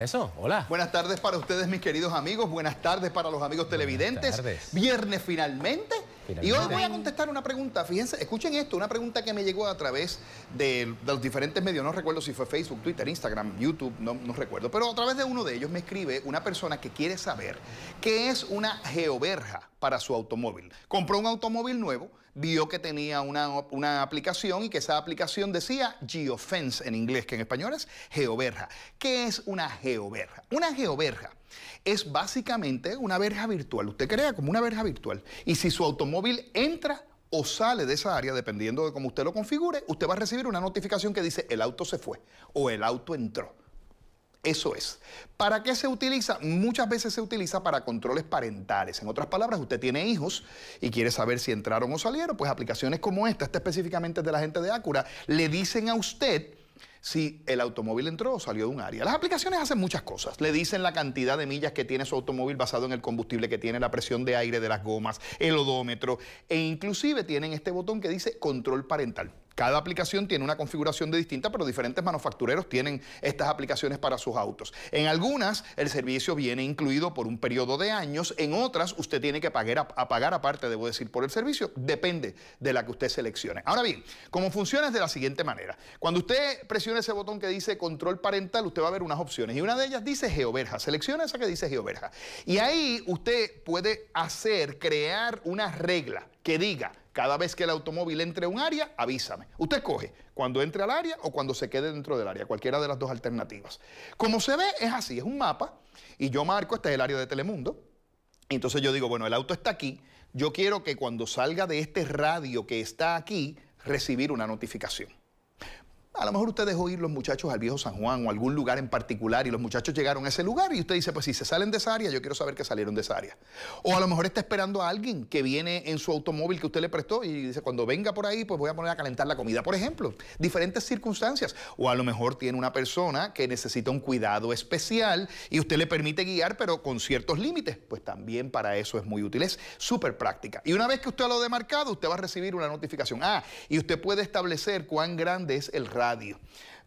Eso, hola. Buenas tardes para ustedes, mis queridos amigos. Buenas tardes para los amigos televidentes. Viernes finalmente. Y hoy voy a contestar una pregunta. Fíjense, escuchen esto, una pregunta que me llegó a través de, los diferentes medios. No recuerdo si fue Facebook, Twitter, Instagram, YouTube, no, no recuerdo. Pero a través de uno de ellos me escribe una persona que quiere saber qué es una geoberja para su automóvil. Compró un automóvil nuevo, vio que tenía una, aplicación y que esa aplicación decía geofence en inglés, que en español es geoverja. ¿Qué es una geoverja? Una geoverja es básicamente una verja virtual. Usted crea como una verja virtual. Y si su automóvil entra o sale de esa área, dependiendo de cómo usted lo configure, usted va a recibir una notificación que dice el auto se fue o el auto entró. Eso es. ¿Para qué se utiliza? Muchas veces se utiliza para controles parentales. En otras palabras, usted tiene hijos y quiere saber si entraron o salieron, pues aplicaciones como esta, esta específicamente de la gente de Acura, le dicen a usted si el automóvil entró o salió de un área. Las aplicaciones hacen muchas cosas. Le dicen la cantidad de millas que tiene su automóvil basado en el combustible que tiene, la presión de aire de las gomas, el odómetro e inclusive tienen este botón que dice control parental. Cada aplicación tiene una configuración de distinta, pero diferentes manufactureros tienen estas aplicaciones para sus autos. En algunas el servicio viene incluido por un periodo de años, en otras usted tiene que pagar, a pagar aparte, debo decir, por el servicio, depende de la que usted seleccione. Ahora bien, cómo funciona es de la siguiente manera. Cuando usted presione ese botón que dice control parental, usted va a ver unas opciones y una de ellas dice geoverja. Selecciona esa que dice geoverja. Y ahí usted puede hacer, crear una regla que diga cada vez que el automóvil entre a un área, avísame. Usted coge cuando entre al área o cuando se quede dentro del área, cualquiera de las dos alternativas. Como se ve, es así, es un mapa y yo marco, este es el área de Telemundo. entonces yo digo, bueno, el auto está aquí, yo quiero que cuando salga de este radio que está aquí, recibir una notificación. A lo mejor usted dejó ir los muchachos al viejo San Juan o algún lugar en particular y los muchachos llegaron a ese lugar y usted dice, pues si se salen de esa área, yo quiero saber que salieron de esa área. O a lo mejor está esperando a alguien que viene en su automóvil que usted le prestó y dice, cuando venga por ahí, pues voy a poner a calentar la comida, por ejemplo. Diferentes circunstancias. O a lo mejor tiene una persona que necesita un cuidado especial y usted le permite guiar, pero con ciertos límites. Pues también para eso es muy útil. Es súper práctica. Y una vez que usted lo ha demarcado, usted va a recibir una notificación. Ah, y usted puede establecer cuán grande es el radio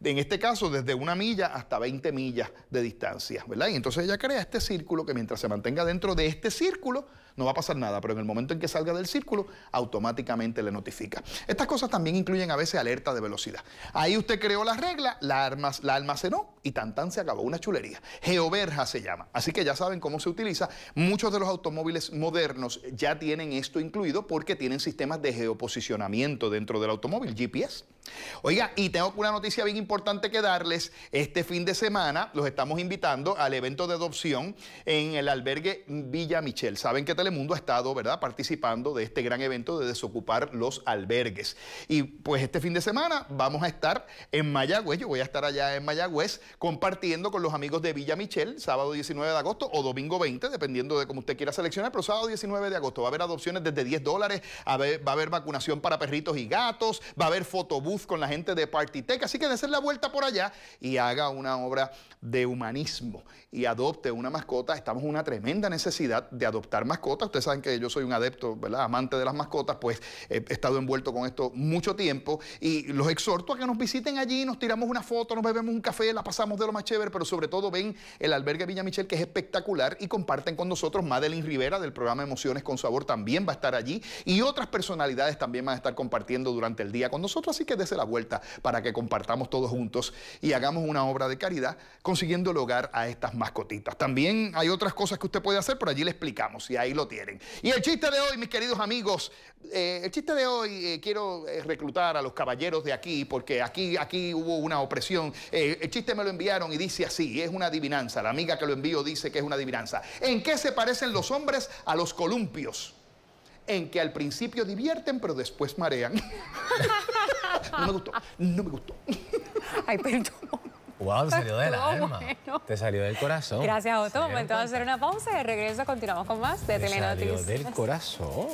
en este caso, desde una milla hasta 20 millas de distancia, ¿verdad? Y entonces ella crea este círculo que mientras se mantenga dentro de este círculo, no va a pasar nada, pero en el momento en que salga del círculo, automáticamente le notifica. Estas cosas también incluyen a veces alerta de velocidad. Ahí usted creó la regla, la, almacenó y tan tan se acabó. Una chulería. Geoverja se llama. Así que ya saben cómo se utiliza. Muchos de los automóviles modernos ya tienen esto incluido porque tienen sistemas de geoposicionamiento dentro del automóvil, GPS. Oiga, y tengo una noticia bien importante que darles. Este fin de semana los estamos invitando al evento de adopción en el albergue Villa Michel. Saben que Telemundo ha estado, ¿verdad?, participando de este gran evento de desocupar los albergues. Y pues este fin de semana vamos a estar en Mayagüez. Yo voy a estar allá en Mayagüez compartiendo con los amigos de Villa Michel, sábado 19 de agosto o domingo 20, dependiendo de cómo usted quiera seleccionar, pero sábado 19 de agosto va a haber adopciones desde 10 dólares, va a haber vacunación para perritos y gatos, va a haber fotobús con la gente de Party Tech, así que hacer la vuelta por allá y haga una obra de humanismo y adopte una mascota. Estamos en una tremenda necesidad de adoptar mascotas. Ustedes saben que yo soy un adepto, ¿verdad? amante de las mascotas, pues he estado envuelto con esto mucho tiempo y los exhorto a que nos visiten allí, nos tiramos una foto, nos bebemos un café, la pasamos de lo más chévere, pero sobre todo ven el albergue Villa Michel, que es espectacular, y comparten con nosotros Madeline Rivera del programa Emociones con Sabor, también va a estar allí, y otras personalidades también van a estar compartiendo durante el día con nosotros, así que dése la vuelta para que compartamos todos juntos y hagamos una obra de caridad consiguiendo el hogar a estas mascotitas. También hay otras cosas que usted puede hacer, por allí le explicamos y ahí lo tienen. Y el chiste de hoy, mis queridos amigos, eh, el chiste de hoy eh, quiero eh, reclutar a los caballeros de aquí porque aquí, aquí hubo una opresión. el chiste me lo enviaron y dice así, es una adivinanza. La amiga que lo envió dice que es una adivinanza. ¿En qué se parecen los hombres a los columpios? En que al principio divierten, pero después marean. no me gustó, no me gustó. Ay, perdón. Wow, te salió de la alma. Te salió del corazón. Gracias, Otto. Momento de hacer una pausa y de regreso continuamos con más de te Salió del corazón.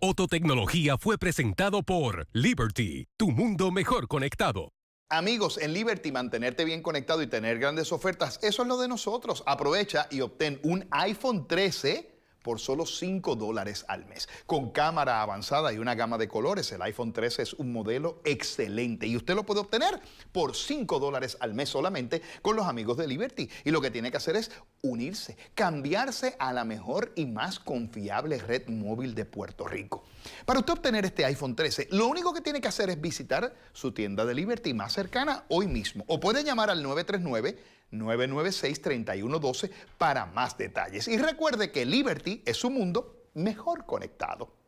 Otto Tecnología fue presentado por Liberty, tu mundo mejor conectado. Amigos, en Liberty mantenerte bien conectado y tener grandes ofertas, eso es lo de nosotros. Aprovecha y obtén un iPhone 13 por solo 5 dólares al mes. Con cámara avanzada y una gama de colores, el iPhone 13 es un modelo excelente y usted lo puede obtener por 5 dólares al mes solamente con los amigos de Liberty. Y lo que tiene que hacer es unirse, cambiarse a la mejor y más confiable red móvil de Puerto Rico. Para usted obtener este iPhone 13, lo único que tiene que hacer es visitar su tienda de Liberty más cercana hoy mismo o puede llamar al 939 996-3112 para más detalles. Y recuerde que Liberty es un mundo mejor conectado.